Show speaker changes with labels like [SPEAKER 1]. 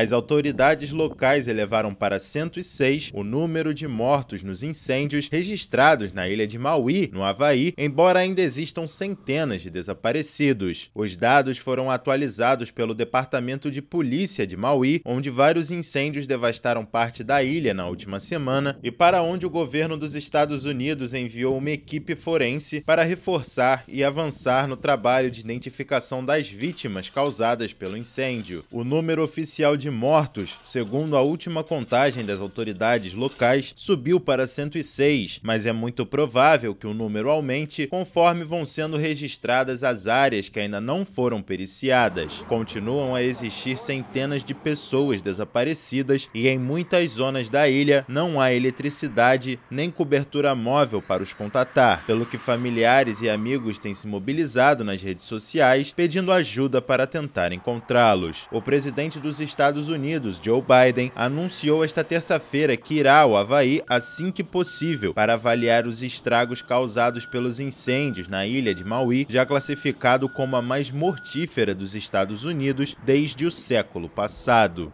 [SPEAKER 1] As autoridades locais elevaram para 106 o número de mortos nos incêndios registrados na ilha de Maui, no Havaí, embora ainda existam centenas de desaparecidos. Os dados foram atualizados pelo Departamento de Polícia de Maui, onde vários incêndios devastaram parte da ilha na última semana e para onde o governo dos Estados Unidos enviou uma equipe forense para reforçar e avançar no trabalho de identificação das vítimas causadas pelo incêndio. O número oficial de de mortos, segundo a última contagem das autoridades locais, subiu para 106, mas é muito provável que o número aumente conforme vão sendo registradas as áreas que ainda não foram periciadas. Continuam a existir centenas de pessoas desaparecidas e em muitas zonas da ilha não há eletricidade nem cobertura móvel para os contatar, pelo que familiares e amigos têm se mobilizado nas redes sociais pedindo ajuda para tentar encontrá-los. O presidente dos Estados Estados Unidos, Joe Biden, anunciou esta terça-feira que irá ao Havaí assim que possível para avaliar os estragos causados pelos incêndios na ilha de Maui, já classificado como a mais mortífera dos Estados Unidos desde o século passado.